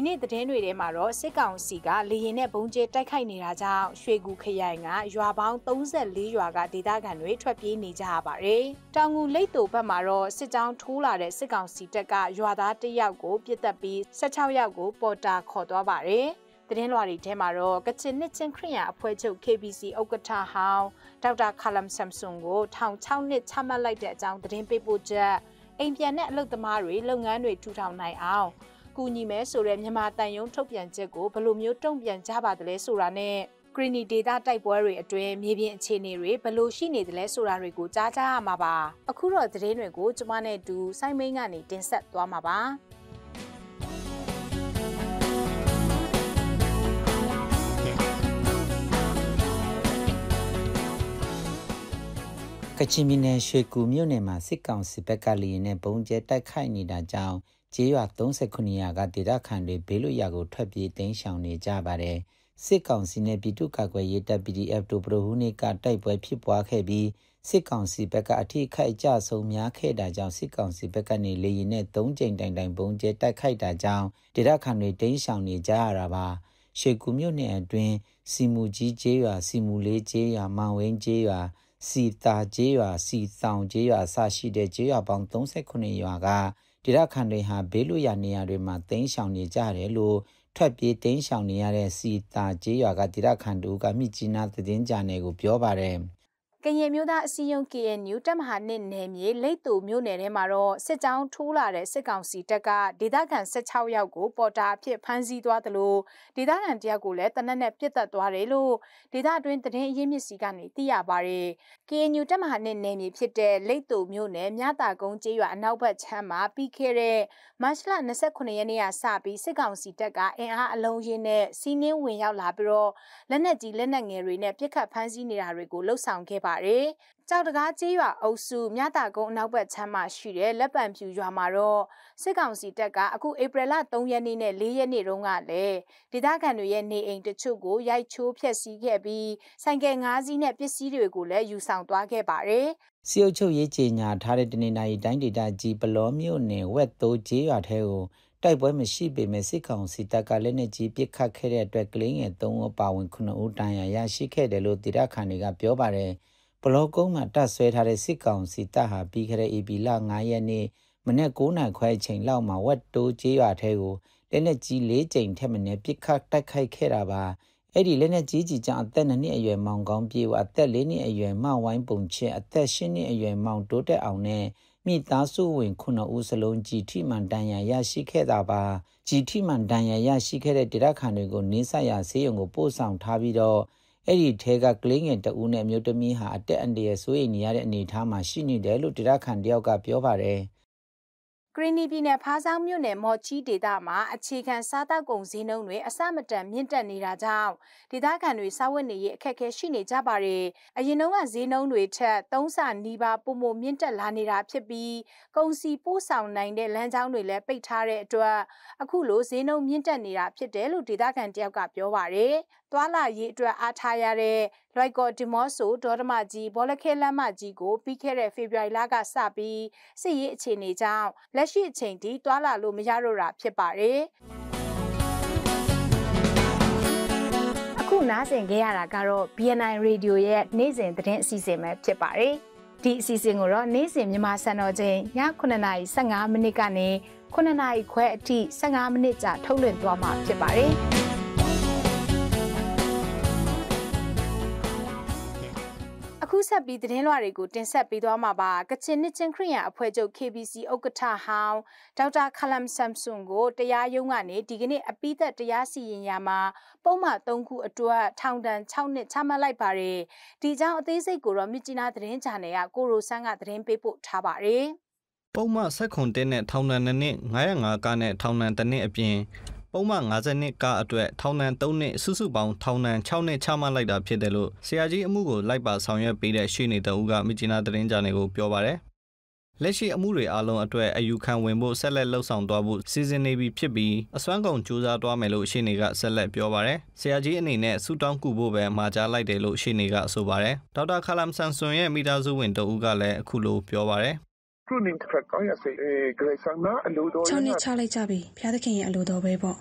ဒီနေ့သတင်းတွေထဲမှာတော့စစ်ကောင်စီကလေရင်နဲ့ဘုံကျဲတိုက်ခိုက်နေတာကြောင့်ရွှေကူခရိုင်ကရွာပေါင်း34ရွာကဒေသခံတွေ ထွက်ပြေးနေကြရပါတယ်။တောင်ငူလိတ်တူဘက်မှာတော့စစ်ကြောင်းထိုးလာတဲ့စစ်ကောင်စီတပ်ကရွာသားတစ်ယောက်ကိုပြစ်တက်ပြီး16ယောက်ကိုပေါ်တာခေါ်သွားပါတယ်။သတင်းလွှာတွေထဲမှာတော့ကချင်နှစ်ချင်းခရိယအဖွဲ့ချုပ် KBC ဥက္ကဋ္ဌဟောင်းဒေါက်တာခါလမ်ဆမ်ဆွန်ကိုထောင်6နှစ်ချမှတ်လိုက်တဲ့အကြောင်းသတင်းပေးပို့ချက်အိမ်ပြန်တဲ့အလုပ်သမားတွေလုပ်ငန်းတွေထူထောင်နိုင်အောင်ကူညီမယ်ဆိုတဲ့မြန်မာတန်ယုံထုတ်ပြန်ချက်ကိုဘယ်လိုမျိုးတုံ့ပြန်ကြပါသလဲဆိုတာနဲ့ဂရီနီဒေတာတိုက်ပွဲတွေအတွင်းမြေပြင်အခြေအနေတွေဘယ်လိုရှိနေသလဲဆိုတာတွေကိုကြားကြရမှာပါအခုတော့သတင်းတွေကိုကျွန်မနဲ့တူစိုင်းမင်းကနေတင်ဆက်သွားမှာပါကချင်ပြည်နယ်ရွှေကူမြို့နယ်မှာစစ်ကောင်စီဘက်ကလေရင်နဲ့ဘုံကျဲတိုက်ခိုက်နေတာကြောင့်ကျေးရွာ39ရာကဒေသခံတွေဘေးလွတ်ရာကိုထွက်ပြေးတိမ်းရှောင်နေကြပါတယ်စစ်ကောင်စီနဲ့ပြည်သူ့ကာကွယ်ရေးတပ် PDF တို့ပရိုဟူနေကတိုက်ပွဲဖြစ်ပွားခဲ့ပြီးစစ်ကောင်စီဘက်ကအထိခိုက်ကြဆုံးများခဲ့တာကြောင့်စစ်ကောင်စီဘက်ကနေလေရင်နဲ့၃ကြိမ်တိုင်တိုင်ပုံကျဲတိုက်ခိုက်တာကြောင့်ဒေသခံတွေတိမ်းရှောင်နေကြရတာပါရွှေကူမြို့နယ်အတွင်းစီမူကြီးကျေးရွာစီမူလေးကျေးရွာမောင်ဝင်းကျေးရွာစီတာကျေးရွာစီဆောင်ကျေးရွာအစရှိတဲ့ကျေးရွာပေါင်း39ရွာကဒေသခံတွေဟာဘေးလွတ်ရာနေရာတွေမှာတိမ်းရှောင်နေကြတယ်လို့ထွက်ပြေးတိမ်းရှောင်နေရတဲ့စီတာကျေးရွာကဒေသခံတို့ကမြစ်ကြီးနားသတင်းကြနယ်ကိုပြောပါတယ်။ကရင်မျိုးသားအစည်းအရုံး KNU တပ်မဟာနှစ်နယ်မြေလိတ်တူမြို့နယ်ထဲမှာတော့စစ်ကြောင်းထိုးလာတဲ့စစ်ကောင်စီတပ်ကဒေသခံ16ယောက်ကိုပေါ်တာအဖြစ်ဖမ်းဆီးသွားသလိုဒေသခံတယောက်ကိုလည်းတနက်နဲ့ပြစ်တက်သွားတယ်လို့ဒေသအတွင်းသတင်းအရင်းမြစ်စီကနေသိရပါတယ်။ KNU တပ်မဟာနှစ်နယ်မြေဖြစ်တဲ့လိတ်တူမြို့နယ်မြတာကုန်းကျေးရွာအနောက်ဘက်ခြမ်းမှာပြီးခဲ့တဲ့မတ်လ29ရက်နေ့ကစပြီးစစ်ကောင်စီတပ်ကအင်အားအလုံးရင်းနဲ့စီးနင်းဝင်ရောက်လာပြီးတော့လက်နက်ကြီးလက်နက်ငယ်တွေနဲ့ပြစ်ခတ်ဖမ်းဆီးနေတာတွေကိုလှုပ်ဆောင်ခဲ့ပါပါတယ်။ကြောက်တကားကြီးရွာအုပ်စုမြတာကုန်းအနောက်ဘက်ခြမ်းမှာရှိတဲ့လက်ပံဖြူရွာမှာတော့စစ်ကောင်စီတပ်ကအခုဧပြီလ3ရက်နေ့နဲ့4ရက်နေ့တုန်းကလည်းဒေသခံတွေရဲ့နေအိမ်တချို့ကိုရိုက်ချိုးဖျက်ဆီးခဲ့ပြီးဆိုင်ကယ်၅စီးနဲ့ပစ္စည်းတွေကိုလည်းယူဆောင်သွားခဲ့ပါတယ်။စီအုပ်ချုပ်ရေးကြေညာထားတဲ့တနင်္လာရီတိုင်းဒေသကြီးပလောမြို့နယ်ဝက်သိုးကျေးရွာထဲကိုတိုက်ပွဲမရှိပေမဲ့စစ်ကောင်စီတပ်ကလက်နက်ကြီးပစ်ခတ်ခဲ့တဲ့အတွက်ကလင်းငယ်၃ဦးပါဝင်9ဦးတန်ရာရရှိခဲ့တယ်လို့ဒေသခံတွေကပြောပါတယ်။ဘလော့ကုန်းမှာတပ်ဆွဲထားတဲ့စစ်ကောင်စီတပ်ဟာပြီးခဲ့တဲ့ AP လ9ရက်နေ့မနေ့9နိုင်ခွဲချိန်လောက်မှာဝက်တိုးကျေးရွာထဲကိုလက်နက်ကြီး၄ကြိမ်ထက်မနည်းပစ်ခတ်တိုက်ခိုက်ခဲ့တာပါအဲ့ဒီလက်နက်ကြီးကြီးကြောင့်အသက်2နှစ်အရွယ်မောင်ကောင်းပြေဝအသက်4နှစ်အရွယ်မောင်ဝိုင်းပုံချင်းအသက်10နှစ်အရွယ်မောင်တိုးတက်အောင်နဲ့မိသားစုဝင်9ဦးစလုံးကြီးထိမှန်တန်ရာရရှိခဲ့တာပါကြီးထိမှန်တန်ရာရရှိခဲ့တဲ့တိရခဏတွေကိုနင်းဆက်ရဆေးရုံကိုပို့ဆောင်ထားပြီးတော့အဲ့ဒီထဲကကလေးငယ်တဦးနဲ့အမျိုးသမီးဟာအတက်အန္တရာယ်စိုးရိမ်နေရတဲ့အနေအထားမှာရှိနေတယ်လို့ဒေတာခန်တယောက်ကပြောပါတယ်။ကရင်နီပြည်နယ်ဖားဆောင်မြို့နယ်မော်ချီဒေသမှာအခြေခံစားတောက်ကုန်ဈေးနှုန်းတွေအဆမတန်မြင့်တက်နေတာကြောင့်ဒေသခံတွေစားဝတ်နေရေးအခက်အခဲရှိနေကြပါတယ်။အရင်တုန်းကဈေးနှုန်းတွေထက်သုံးဆနီးပါးပုံမမြင့်တက်လာနေတာဖြစ်ပြီးကုန်စည်ပို့ဆောင်နိုင်တဲ့လမ်းကြောင်းတွေလည်းပိတ်ထားတဲ့အတွက်အခုလိုဈေးနှုန်းမြင့်တက်နေတာဖြစ်တယ်လို့ဒေသခံတယောက်ကပြောပါတယ်။သွာလာရေးအတွက်အားထားရတဲ့လွိုက်ကော်ဒီမော့ဆိုဒေါ်ဒမကြီးဘောလခဲလမ်းမကြီးကိုပြီးခဲ့တဲ့ဖေဖော်ဝါရီလကစပြီးစစ်ရေးအခြေအနေကြောင့်လက်ရှိအချိန်ထိသွာလာလို့မရတော့တာဖြစ်ပါတယ်။အခုနားဆင်ကြရတာကတော့ BNI Radio ရဲ့နေ့စဉ်သတင်းအစီအစဉ်ပဲဖြစ်ပါတယ်။ဒီအစီအစဉ်ကိုတော့နေ့စဉ်မြန်မာစံတော်ချိန်ည9:15မိနစ်ကနေ9:00ခွဲအထိ15မိနစ်ကြာထုတ်လွှင့်သွားမှာဖြစ်ပါတယ်။ဆက်ပြီးသတင်းလွှာတွေကိုတင်ဆက်ပေးသွားမှာပါကချင်နှစ်ချင်းခရီးရန်အဖွဲ့ချုပ် KBC ဥက္ကဋ္ဌဟောင်းဒေါက်တာခလမ်ဆမ်ဆွန်ကိုတရားရုံးကနေဒီကနေ့အပိသက်တရားစီရင်ရာမှာပုံမှန်၃ခုအတွက်ထောင်ဒဏ်6နှစ်ချမှတ်လိုက်ပါတယ်ဒီကြောင့်အသေးစိတ်ကိုတော့မြစ်ကြီးနားသတင်းဂျာနယ်ကကိုရိုဆန်းကသတင်းပေးပို့ထားပါတယ်ပုံမှန်၁၇တင်းနဲ့ထောင်ဒဏ်နှစ်905ကနဲ့ထောင်ဒဏ်တစ်နှစ်အပြင်ပုံမှန်52ကအတွက်ထောင်ဒဏ်3နှစ်စုစုပေါင်းထောင်ဒဏ်6နှစ်ချမှတ်လိုက်တာဖြစ်တယ်လို့ဆရာကြီးအမှုကိုလိုက်ပါဆောင်ရွက်ပေးတဲ့ရှေ့နေတဦးကမြကျင်းသားသတင်းကြားနယ်ကိုပြောပါတယ်။လက်ရှိအမှုတွေအလုံးအတွက်အယူခံဝင်ဖို့ဆက်လက်လှုပ်ဆောင်သွားဖို့စီစဉ်နေပြီဖြစ်ပြီးအစွမ်းကုန်ကြိုးစားသွားမယ်လို့ရှေ့နေကဆက်လက်ပြောပါတယ်။ဆရာကြီးအနေနဲ့ဆူတောင်းကူဖို့ပဲမှာကြားလိုက်တယ်လို့ရှေ့နေကဆိုပါတယ်။ဒေါက်တာခါလမ်ဆန်ဆွန်ရဲ့မိသားစုဝင်တဦးကလည်းအခုလိုပြောပါတယ်။ခြုံနဲ့ချလိုက်ကြပြီ။ဘုရားသခင်ရဲ့အလိုတော်ပဲပေါ့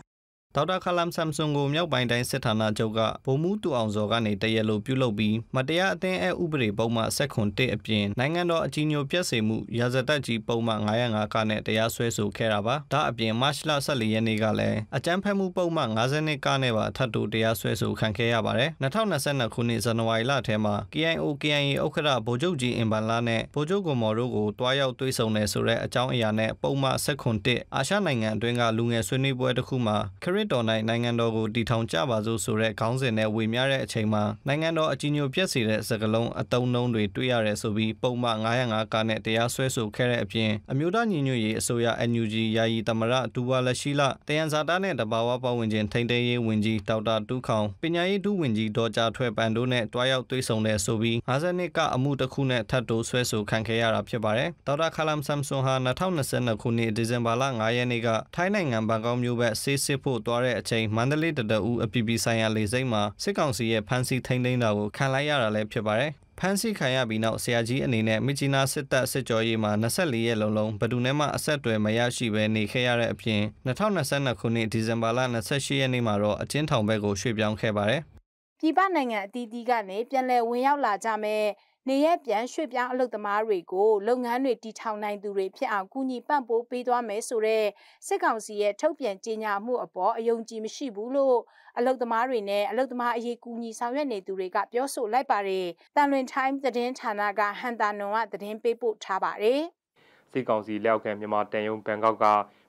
ဒေါက်တာခလမ်ဆမ်ဆွန်ကိုမြောက်ပိုင်းတိုင်းစစ်ဌာနချုပ်ကဗိုလ်မှူးတူအောင်စောကနေတရက်လိုပြုလုပ်ပြီးမတရားအသင်းအဥပဒေပုံမှန်ဆက်ခွန်1အပြင်နိုင်ငံတော်အကြီးညိုပြည့်စုံမှုရာဇသက်ကြီးပုံမှန်905ကနဲ့တရားစွဲဆိုခဲ့တာပါဒါအပြင်မတ်လ14ရက်နေ့ကလည်းအကြမ်းဖက်မှုပုံမှန်52ကနဲ့ပါအထက်တူတရားစွဲဆိုခံခဲ့ရပါတယ်2022ခုနှစ်ဇန်နဝါရီလထဲမှာ KIO KIA ဥက္ကဋ္ဌဗိုလ်ချုပ်ကြီးအင်ဘန်လာနဲ့ဗိုလ်ချုပ်ကွန်မော်တို့ကိုတွားရောက်တွေ့ဆုံတယ်ဆိုတဲ့အကြောင်းအရာနဲ့ပုံမှန်ဆက်ခွန်1အာရှနိုင်ငံအတွင်းကလူငယ်ဆွေးနွေးပွဲတစ်ခုမှာခရစ်တ်တော်၌နိုင်ငံတော်ကိုတည်ထောင်ကြပါစို့ဆိုတဲ့ခေါင်းစဉ်နဲ့ဝေမျှတဲ့အချိန်မှာနိုင်ငံတော်အကြီးညိုပြည့်စေတဲ့စကားလုံးအတုံးနှုံးတွေတွေ့ရတယ်ဆိုပြီးပုံမှန်905ကနဲ့တရားစွဲဆိုခဲ့တဲ့အပြင်အမျိုးသားညီညွတ်ရေးအစိုးရ NUG ယာယီသမရဒူဝါလရှိလတယန်ဇာတာနဲ့တဘာဝပတ်ဝန်းကျင်ထိန်းသိမ်းရေးဝန်ကြီးဒေါက်တာတူးခေါင်ပညာရေးဒုဝန်ကြီးဒေါ်ကြာထွဲပန်တို့နဲ့တွားရောက်တွေ့ဆုံတဲ့ဆိုပြီး50နှစ်ကအမှုတစ်ခုနဲ့ထပ်တိုးဆွဲဆိုခံခဲ့ရတာဖြစ်ပါတယ်ဒေါက်တာခလမ်ဆမ်ဆွန်ဟာ2022ခုနှစ်ဒီဇင်ဘာလ9ရက်နေ့ကထိုင်းနိုင်ငံဘန်ကောက်မြို့ဘက်ဆေးစစ်ဖို့သွားတဲ့အချိန်မန္တလေးတတအူအပီပီဆိုင်ရာလေစိတ်မှာစစ်ကောင်စီရဲ့ဖမ်းဆီးထိန်းသိမ်းတာကိုခံလိုက်ရတာလည်းဖြစ်ပါတယ်။ဖမ်းဆီးခံရပြီးနောက်ဆရာကြီးအနေနဲ့မြကြီးနာစစ်တပ်စစ်ကြောရေးမှာ24ရက်လုံးလုံးဘယ်သူနဲ့မှအဆက်အသွယ်မရရှိဘဲနေခဲ့ရတဲ့အပြင်2022ခုနှစ်ဒီဇင်ဘာလ28ရက်နေ့မှာတော့အချင်းထောင်ဘက်ကိုရွှေ့ပြောင်းခဲ့ပါတယ်။ပြည်ပနိုင်ငံအသီးသီးကနေပြန်လည်ဝင်ရောက်လာကြမဲ့နေရပြန်ရွှေ့ပြောင်းအလုပ်သမားတွေကိုလုပ်ငန်းတွေတည်ထောင်နိုင်သူတွေဖြစ်အောင်ကူညီပံ့ပိုးပေးသွားမယ်ဆိုတဲ့စစ်ကောင်စီရဲ့ထုတ်ပြန်ကြေညာမှုအပေါ်အယုံကြည်မရှိဘူးလို့အလုပ်သမားတွေနဲ့အလုပ်သမားအရေးကူညီဆောင်ရွက်နေသူတွေကပြောဆိုလိုက်ပါတယ်။တန်လွင်တိုင်းသတင်းဌာနကဟန်တာနွန်ကသတင်းပေးပို့ထားပါတယ်။စစ်ကောင်စီလျှောက်ခံမြန်မာတန်ယုံဘန်ကောက်က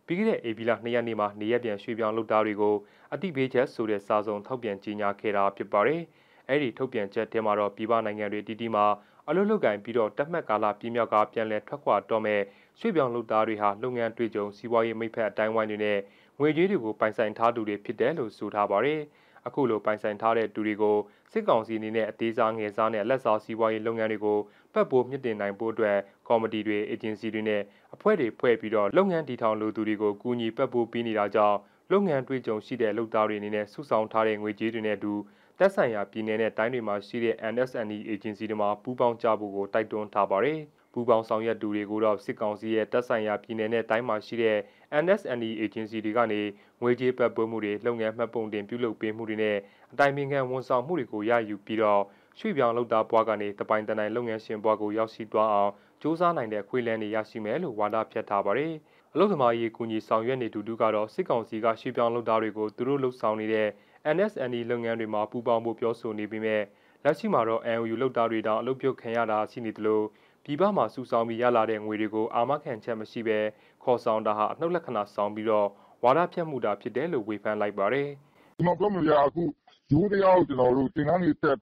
ပြီးခဲ့တဲ့ဧပြီလ2ရက်နေ့မှာနေရပြန်ရွှေ့ပြောင်းလုပ်သားတွေကိုအတိဘေးချက်ဆိုတဲ့စာစုံထုတ်ပြန်ကြေညာခဲ့တာဖြစ်ပါတယ်။အဲ့ဒီထုတ်ပြန်ချက်ထဲမှာတော့ပြည်ပနိုင်ငံတွေတီးတီးမှာအလုပ်လုပ်ကင်ပြီးတော့တက်မှတ်ကာလပြည်မြောက်ကပြန်လည်ထွက်ခွာတော့မဲ့ရွှေ့ပြောင်းလုပ်သားတွေဟာလုပ်ငန်းတွေ့ကြုံစီးပွားရေးမိဖက်အတိုင်းဝိုင်းတွေနဲ့ငွေကြေးတွေကိုပိုင်ဆိုင်ထားသူတွေဖြစ်တယ်လို့ဆိုထားပါတယ်။အခုလိုပိုင်ဆိုင်ထားတဲ့သူတွေကိုစစ်ကောင်စီအနေနဲ့အသေးစားငယ်စားနဲ့လက်စားစီးပွားရေးလုပ်ငန်းတွေကိုပတ်ပိုးမြင့်တင်နိုင်ဖို့အတွက်ကော်မတီတွေအေဂျင်စီတွေနဲ့အဖွဲ့တွေဖွဲ့ပြီးတော့လုပ်ငန်းတည်ထောင်လူသူတွေကိုကူညီပတ်ပိုးပေးနေတာကြောင့်လုပ်ငန်းတွေ့ကြုံရှိတဲ့လုပ်သားတွေအနေနဲ့စုဆောင်ထားတဲ့ငွေကြေးတွေနဲ့အတူတက်ဆိုင်ရာပြည်နယ်နဲ့တိုင်းတွေမှာရှိတဲ့ NSNE agency တွေမှာပူးပေါင်းကြဖို့ကိုတိုက်တွန်းထားပါတယ်။ပူးပေါင်းဆောင်ရွက်သူတွေကိုတော့စစ်ကောင်စီရဲ့တက်ဆိုင်ရာပြည်နယ်နဲ့တိုင်းမှာရှိတဲ့ NSNE agency တွေကနေငွေကြေးပတ်ပွေးမှုတွေလုပ်ငန်းမှတ်ပုံတင်ပြုလုပ်ပေးမှုတွေနဲ့အတိုင်းပင်ခံဝန်ဆောင်မှုတွေကိုရယူပြီးတော့ရွှေ့ပြောင်းလုပ်သားဘွားကနေတပိုင်တနိုင်လုပ်ငန်းရှင်ဘွားကိုရောက်ရှိသွားအောင်စူးစမ်းနိုင်တဲ့ခွေလန်းတွေရရှိမယ်လို့ဝါဒဖြတ်ထားပါတယ်။အလုပ်သမားရေးကူညီဆောင်ရွက်နေသူတို့ကတော့စစ်ကောင်စီကရွှေ့ပြောင်းလုပ်သားတွေကိုသူတို့လှုပ်ဆောင်နေတဲ့ NSNE လုပ်ငန်းတွေမှာပူးပေါင်းဖို့ပြောဆိုနေပေမဲ့လက်ရှိမှာတော့ NUU လုပ်သားတွေတောင်အလုပ်ပြုတ်ခံရတာရှိနေသလိုပြည်ပမှာစုဆောင်းပြီးရလာတဲ့ငွေတွေကိုအာမခံချက်မရှိဘဲခေါ်ဆောင်တာဟာအနှုတ်လက္ခဏာဆောင်ပြီးတော့ဝါဒဖြန့်မှုတာဖြစ်တယ်လို့ဝေဖန်လိုက်ပါတယ်။ကျွန်တော်ပြောမလို့ရအခုဒီလိုတရားကိုကျွန်တော်တို့တင်ကန်းတွေတက်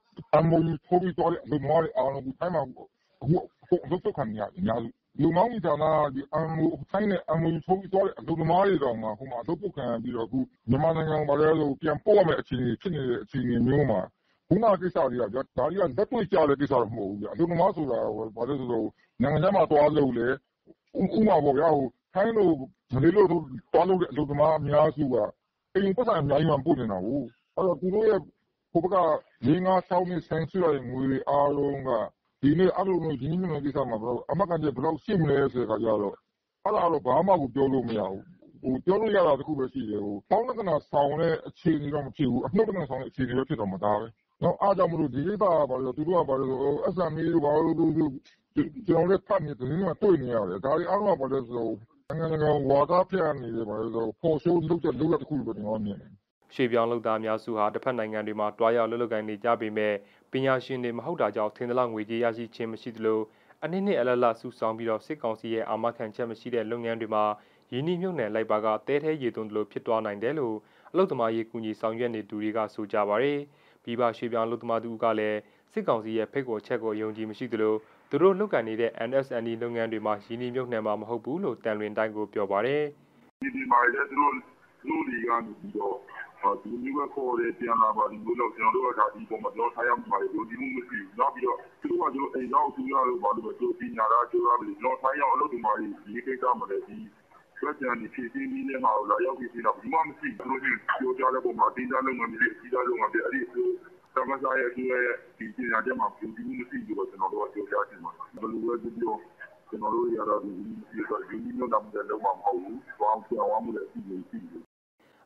MOU ထိုးပြီးတော့အလုပ်မရတဲ့အားလုံးကိုတိုင်းမှာအခုအခုအလုပ်ပြုတ်ခံရအများကြီးလူမောင်းတွေတောင်မှထိုင်းနဲ့ MOU ထိုးပြီးသွားတဲ့အလုပ်သမားတွေတောင်မှဟိုမှာအလုပ်ပြုတ်ခံရပြီးတော့မြန်မာနိုင်ငံကိုပြန်ပို့ရမယ့်အခြေအနေဖြစ်နေတဲ့အခြေအနေမျိုးမှာခုနကိစ္စတွေကဒါတွေကလက်တွေ့ကျတဲ့ကိစ္စတော့မဟုတ်ဘူးဗျ။အလုပ်သမားဆိုတာနိုင်ငံခြားမှာသွားလုပ်လည်းဥပမာပေါ့ဗျာထိုင်းတို့မလေးတို့သွားလုပ်တဲ့အလုပ်သမားအများစုကအိမ်ကိုပိုက်ဆံအများကြီးပို့နေတာကိုး။အဲဒီတော့သူတို့ရဲ့ဟိုဘက်ကလေးငါးခြောက်နှစ်စာရင်းစစ်လိုက်တဲ့ငွေတွေအားလုံးကဒီနေ့အဲလိုမျိုးရင်းနှီးမြှုပ်နှံတဲ့ကိစ္စမှာအာမခံချက်ဘယ်လောက်ရှိမလဲဆိုတဲ့အခါကျတော့အဲဒါတော့ဘာမှကိုပြောလို့မရဘူး။ပြောလို့ရတာတခုပဲရှိတယ်။ပေါင်းလက္ခဏာဆောင်တဲ့အခြေအနေတော့မဖြစ်ဘူး။အနုတ်လက္ခဏာဆောင်တဲ့အခြေအနေပဲဖြစ်တော့မယ်ဒါပဲ။အဲဒါကြောင့်မို့လို့ဒီကိစ္စကသူတို့က SMA တို့ဘာတို့ကျနော်တို့လည်းဖတ်နေသတင်းတွေမှာတွေ့နေရတယ်။ဒါတွေအားလုံးကဘာလဲဆိုတော့နိုင်ငံတကာဝါဒဖြန့်နေတဲ့ for show လုပ်တဲ့လုပ်ရပ်တခုလို့ပဲကျနော်ကမြင်တယ်ရွှေပြောင်းလုပ်သားအများစုဟာတစ်ဖက်နိုင်ငံတွေမှာတွားရောက်လှုပ်လှုပ်ကိုင်းနေကြပေမဲ့ပညာရှင်တွေမဟုတ်တာကြောင့်ထင်သလောက်ငွေကြေးရရှိခြင်းမရှိသလိုအနည်းနဲ့အလတ်လဆူဆောင်းပြီးတော့စစ်ကောင်စီရဲ့အာမခံချက်မရှိတဲ့လုပ်ငန်းတွေမှာရင်းနှီးမြှုပ်နှံလိုက်ပါကတဲထဲရေသွန်းသလိုဖြစ်သွားနိုင်တယ်လို့အလုသမားရေးကူညီဆောင်ရွက်နေသူတွေကဆိုကြပါရယ်ပြီးပါရွှေပြောင်းအလုသမားသူကလည်းစစ်ကောင်စီရဲ့ဖိတ်ကိုချက်ကိုယုံကြည်မရှိသလိုသူတို့လုတ်ကန်နေတဲ့ NSND လုပ်ငန်းတွေမှာရင်းနှီးမြှုပ်နှံမှာမဟုတ်ဘူးလို့တန်လွင်တိုင်းကိုပြောပါရယ်ဒီဒီမှာလည်းသူတို့လူတွေကပြီးတော့။ဒီလိုမျိုးပဲခေါ်တယ်၊ပြန်လာပါဒီလိုမျိုးလုပ်။ကျနော်တို့ကဒီအပေါ်မှာကျနော်တို့ထိုက်ရောက်မှုပါတယ်။ယုံကြည်မှုမရှိဘူး။နောက်ပြီးတော့သူတို့ဟာသူတို့အိမ်စောင့်အစိုးရတို့ဘာတို့ပဲကြိုကြေညာထား၊ကြိုးစားထားပေမယ့်ကျနော်တို့ထိုက်ရောက်အလုပ်သမားတွေဒီကိစ္စမှာလည်းဒီဘက်ခြမ်းတွေဖြေရှင်းပြီးတဲ့ဟာကိုလာရောက်ဖြေရှင်းတာဘယ်သူမှမရှိဘူး။သူတို့ပြောကြားတဲ့အပေါ်မှာအသေးစားလုပ်ငန်းဖြစ်ဖြစ်၊အကြီးစားလုပ်ငန်းဖြစ်ဖြစ်အဲဒီမစရဲ့အစိုးရရဲ့ကြေညာချက်မှာယုံကြည်မှုမရှိဘူးလို့ကျနော်တို့ကပြောကြားချင်ပါတယ်။ဘယ်လိုပဲပြောပြောကျနော်တို့တွေကတော့ဒီလူတွေအတွက်ရင်းနှီးမြှုပ်နှံမှုလည်းလုပ်မှာမဟုတ်ဘူး။ပြန်သွားဖို့လည်းအစီအစဉ်မရှိဘူး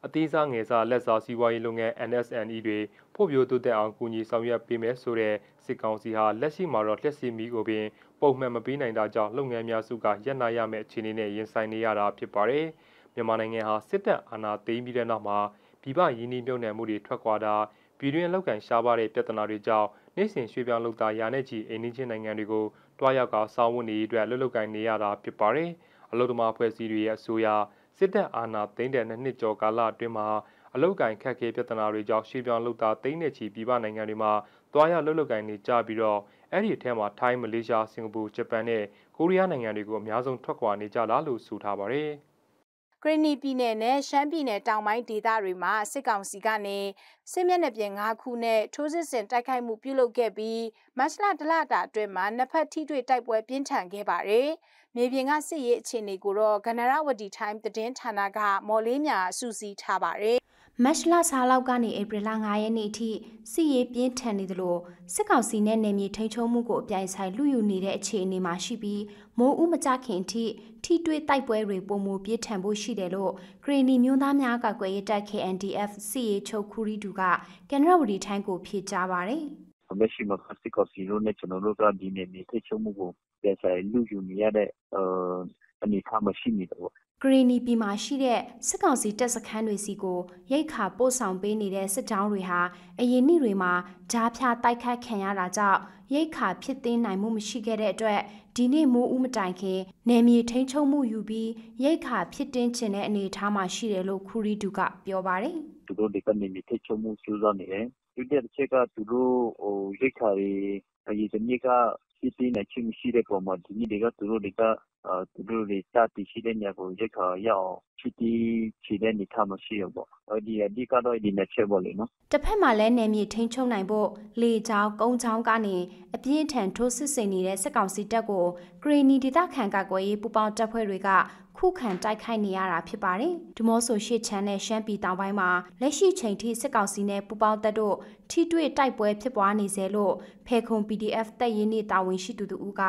အသေးစားငယ်စားလက်စားစီးပွားရေးလုပ်ငန်း NSNE တွေဖို့ပြိုတိုးတက်အောင်ကူညီဆောင်ရွက်ပေးမယ်ဆိုတဲ့စစ်ကောင်စီဟာလက်ရှိမှာတော့လက်စီမီကိုပင် ပုံမှန်မပေးနိုင်တာကြောင့်လုပ်ငန်းများစုကရပ်နာရမယ့်အခြေအနေနဲ့ရင်ဆိုင်နေရတာဖြစ်ပါတယ်။မြန်မာနိုင်ငံဟာစစ်တပ်အာဏာသိမ်းပြီးတဲ့နောက်မှာပြည်ပရင်းနှီးမြှုပ်နှံမှုတွေထွက်ခွာတာပြည်တွင်းလောက်ကန်ရှားပါတဲ့ပြဿနာတွေကြောင့်နေ့စဉ်ရွှေ့ပြောင်းလုပ်သားရာနဲ့ချီအိမ်နှင်းချင်းနိုင်ငံတွေကိုတွားရောက်ကစောင်းဝတ်နေရတဲ့လှုပ်လှုပ်ကန်နေရတာဖြစ်ပါတယ်။အလုဒ္ဓမာဖွဲ့စည်းတွေရဲ့အဆိုအရစစ်တပ်အာဏာသိမ်းတဲ့နှစ်ကျော်ကာလအတွင်းမှာအလုတ်ကင်ခက်ခဲပြဿနာတွေကြောင့်ရှေ့ပြောင်းလှုပ်တာတိမ့်တဲ့ချီပြည်ပနိုင်ငံတွေမှာသွားရလှုပ်လှုပ်ကင်နေကြပြီးတော့အဲ့ဒီအထက်မှာထိုင်းမလေးရှားစင်ကာပူဂျပန်နဲ့ကိုရီးယားနိုင်ငံတွေကိုအများဆုံးထွက်ခွာနေကြလားလို့ဆိုထားပါတယ်။ကရင်နီပြည်နယ်နဲ့ရှမ်းပြည်နယ်တောင်ပိုင်းဒေသတွေမှာစစ်ကောင်စီကနေစစ်မျက်နှာပြင်၅ခုနဲ့ထိုးစစ်ဆင်တိုက်ခိုက်မှုပြုလုပ်ခဲ့ပြီးမတ်လတလတာအတွင်းမှာနှစ်ဖက်ထိတွေ့တိုက်ပွဲပြင်းထန်ခဲ့ပါတယ်။မြေပြင်ကစစ်ရေးအခြေအနေကိုတော့ကနရဝတီတိုင်းသတင်းဌာနကမော်လေးမြအစူးစီးထားပါတယ်မတ်လဆာလောက်ကနေဧပြီလ9ရက်နေ့အထိစစ်ရေးပြင်းထန်နေသလိုစစ်ကောင်စီနဲ့နယ်မြေထိန်းချုပ်မှုကိုအပြိုင်ဆိုင်လူယူနေတဲ့အခြေအနေမှာရှိပြီးမိုးဥမကြခင်အထိထိတွေ့တိုက်ပွဲတွေပုံမူပြင်းထန်ဖို့ရှိတယ်လို့ခရီနီမျိုးသားများကကွယ်ရေးတပ် KNDF စစ်ရေးချုပ်ခူရီတူကကန်ရဝတီထိုင်းကိုဖြေကြားပါတယ်။လက်ရှိမှာစစ်ကောင်စီတို့နဲ့ကျွန်တော်တို့ကဒီနယ်မြေထိန်းချုပ်မှုကိုပြိုင်ဆိုင်လူယူနေရတဲ့အနေအထားမှာရှိနေတယ်ပေါ့ဂရီနီပြည်မှာရှိတဲ့စစ်ကောင်စီတပ်စခန်းတွေစီကိုရိတ်ခါပို့ဆောင်ပေးနေတဲ့စစ်တောင်းတွေဟာအရင်နှစ်တွေမှာဓာဖြာတိုက်ခတ်ခံရတာကြောင့်ရိတ်ခါဖြစ်သိမ်းနိုင်မှုမရှိခဲ့တဲ့အတွက်ဒီနေ့မိုးဦးမတိုင်ခင်နယ်မြေထိန်းချုပ်မှုယူပြီးရိတ်ခါဖြစ်တင်းခြင်းတဲ့အနေအထားမှာရှိတယ်လို့ခူရီဒူကပြောပါတယ်။သူတို့ဒီကနေမြေထိန်းချုပ်မှုစူးစမ်းနေတယ်။ဒီတဲ့ချက်ကသူတို့ဟိုရိတ်ခါတွေအရင်ကစစ်ဆေးနိုင်ခြင်းမရှိတဲ့အပေါ်မှာဒီနေ့တွေကသူတို့တွေကသူတို့တွေတပ်တည်ရှိတဲ့နေရာကိုရိက္ခာရောက်အောင်ဖြည့်တင်းချင်တဲ့အနေအထားမှာရှိတာပေါ့။အဓိကတော့ဒီ၂ချက်ပေါ့လေနော်။”တဖက်မှာလည်းနယ်မြေထိန်းချုပ်နိုင်ဖို့လေကြောင်း၊ကုန်းကြောင်းကနေအပြင်းအထန်ထိုးစစ်ဆင်နေတဲ့စစ်ကောင်စီတပ်ကိုကရင်နီဒေသခံကာကွယ်ရေးပူးပေါင်းတပ်ဖွဲ့တွေကခုခံတိုက်ခိုက်နေရတာဖြစ်ပါတယ်။ဒီမော့ဆိုရှစ်ချမ်းနဲ့ရှမ်းပြည်တောင်ပိုင်းမှာလက်ရှိချိန်ထိစစ်ကောင်စီနဲ့ပူးပေါင်းတပ်တို့ထိတွေ့တိုက်ပွဲဖြစ်ပွားနေစေလို့ဖေခုံ PDF တပ်ရင်းနေတာဝန်ရှိသူတို့က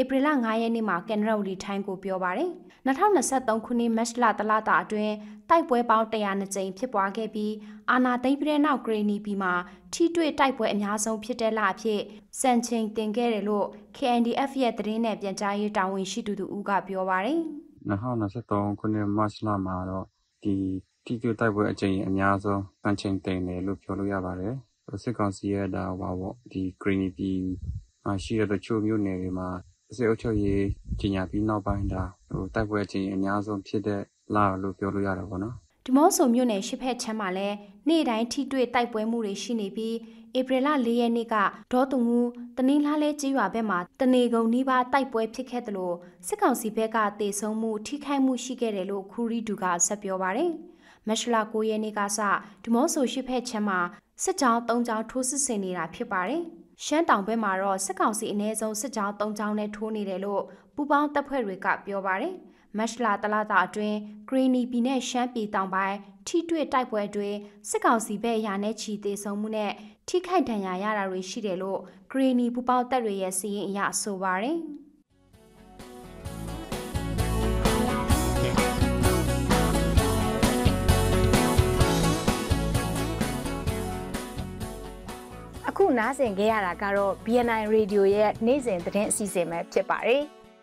ဧပြီလ9ရက်နေ့မှာကန်နရဝလီထိုင်းကိုပြောပါတယ်။2023ခုနှစ်မတ်လတလတာအတွင်းတိုက်ပွဲပေါင်း102ကြိမ်ဖြစ်ပွားခဲ့ပြီးအာနာသိမ့်ပြည်နောက်ဂရနီပြည်မှာထိတွေ့တိုက်ပွဲအများဆုံးဖြစ်တဲ့လအဖြစ်စံချိန်တင်ခဲ့တယ်လို့ KNDF ရဲ့သတင်းနဲ့ပြန်ကြားရေးတာဝန်ရှိသူတို့ကပြောပါတယ်။2023ခုနှစ်မတ်လမှာတော့ဒီထိတွေ့တိုက်ပွဲအကြိမ်အများဆုံးတန်ချိန်တင်တယ်လို့ပြောလို့ရပါတယ်စစ်ကောင်စီရဲ့ဒါဟောပေါ့ဒီဂရင်းပြည်မှာရှိတဲ့တချို့မြို့နယ်တွေမှာအစိုးရချုပ်ရေးကြီးညာပြီးနောက်ပိုင်းဒါဟိုတိုက်ပွဲအကြိမ်အများဆုံးဖြစ်တဲ့လာလို့ပြောလို့ရတာပေါ့နော်ဒီမော့ဆိုမြို့နယ်ရှိဖက်ချမ်းမှာလည်းနေ့တိုင်းထိတွေ့တိုက်ပွဲမှုတွေရှိနေပြီးဧပြီလ၄ရက်နေ့ကဒေါတုံငူတနင်္လာလဲကျေးရွာဘက်မှာတနေကုန်နီးပါးတိုက်ပွဲဖြစ်ခဲ့တယ်လို့စစ်ကောင်စီဘက်ကတေဆုံးမှုထိခိုက်မှုရှိခဲ့တယ်လို့ခူရီဒူကဆက်ပြောပါရယ်မက်ရှလာ9ရက်နေ့ကစဒီမော့ဆိုရှိဖက်ချမ်းမှာစစ်ကြောင်း၃ကြောင်းထိုးစစ်ဆင်နေတာဖြစ်ပါတယ်ရှမ်းတောင်ဘက်မှာတော့စစ်ကောင်စီအ ਨੇ ဆုံးစစ်ကြောင်း၃ကြောင်းနဲ့ထိုးနေတယ်လို့ပူပေါင်းတပ်ဖွဲ့တွေကပြောပါတယ်မတ်လတလတာအတွင်းဂရီနီပြည်နဲ့ရှမ်းပြည်တောင်ပိုင်းထိတွေ့တိုက်ပွဲအတွင်းစစ်ကောင်စီဘက်ရာနဲ့ချီတေဆုံးမှုနဲ့ထိခိုက်ဒဏ်ရာရတာတွေရှိတယ်လို့ဂရီနီပူပေါက်တပ်တွေရဲ့စီးရင်အရဆိုပါတယ်။အခုနားဆင်ကြရတာကတော့ BNI Radio ရဲ့နေ့စဉ်သတင်းအစီအစဉ်ပဲဖြစ်ပါတယ်။